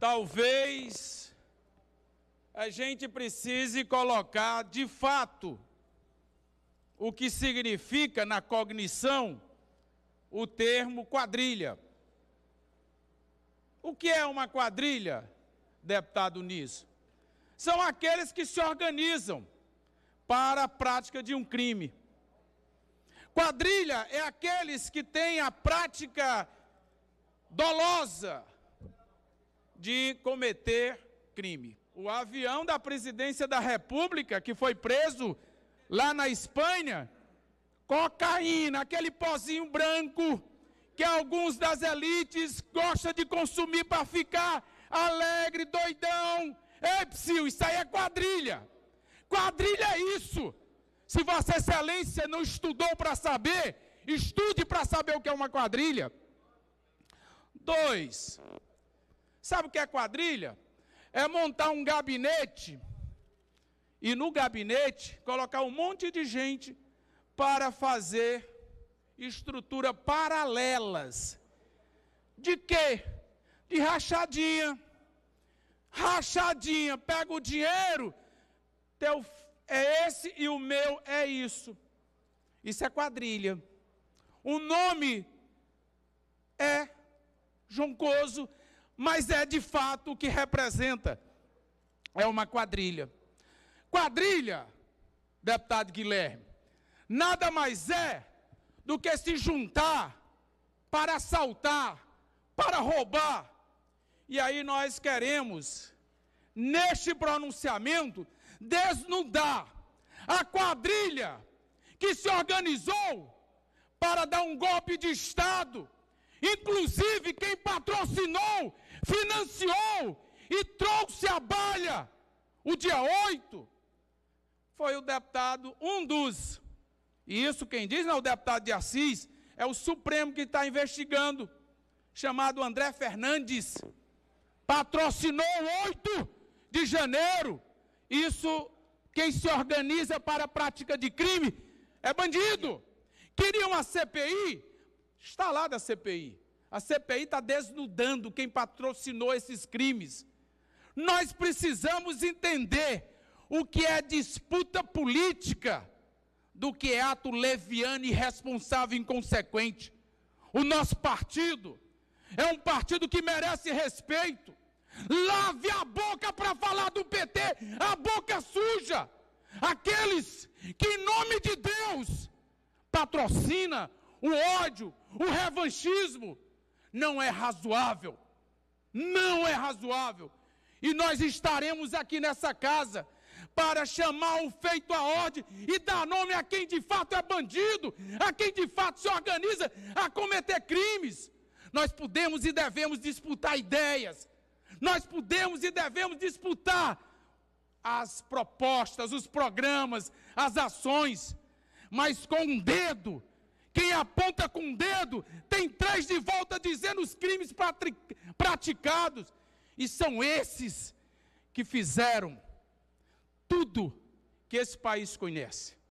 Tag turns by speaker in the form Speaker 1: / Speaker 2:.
Speaker 1: Talvez a gente precise colocar de fato o que significa na cognição o termo quadrilha. O que é uma quadrilha, deputado Niso? São aqueles que se organizam para a prática de um crime. Quadrilha é aqueles que têm a prática dolosa de cometer crime. O avião da presidência da República, que foi preso lá na Espanha, cocaína, aquele pozinho branco que alguns das elites gostam de consumir para ficar alegre, doidão. Ei, psiu, isso aí é quadrilha. Quadrilha é isso. Se Vossa Excelência não estudou para saber, estude para saber o que é uma quadrilha. Dois, Sabe o que é quadrilha? É montar um gabinete e no gabinete colocar um monte de gente para fazer estrutura paralelas. De quê? De rachadinha. Rachadinha, pega o dinheiro, teu é esse e o meu é isso. Isso é quadrilha. O nome é juncoso, mas é de fato o que representa. É uma quadrilha. Quadrilha, deputado Guilherme, nada mais é do que se juntar para assaltar, para roubar. E aí nós queremos, neste pronunciamento, desnudar a quadrilha que se organizou para dar um golpe de Estado Inclusive, quem patrocinou, financiou e trouxe a balha o dia 8 foi o deputado, um dos. E isso quem diz não é o deputado de Assis, é o Supremo que está investigando, chamado André Fernandes. Patrocinou o 8 de janeiro. Isso, quem se organiza para a prática de crime é bandido. Queriam a CPI Está lá da CPI. A CPI está desnudando quem patrocinou esses crimes. Nós precisamos entender o que é disputa política do que é ato leviano, irresponsável e inconsequente. O nosso partido é um partido que merece respeito. Lave a boca para falar do PT, a boca suja. Aqueles que, em nome de Deus, patrocina o ódio, o revanchismo. Não é razoável. Não é razoável. E nós estaremos aqui nessa casa para chamar o feito à ordem e dar nome a quem de fato é bandido, a quem de fato se organiza a cometer crimes. Nós podemos e devemos disputar ideias, nós podemos e devemos disputar as propostas, os programas, as ações, mas com um dedo aponta com o dedo tem três de volta dizendo os crimes praticados. E são esses que fizeram tudo que esse país conhece.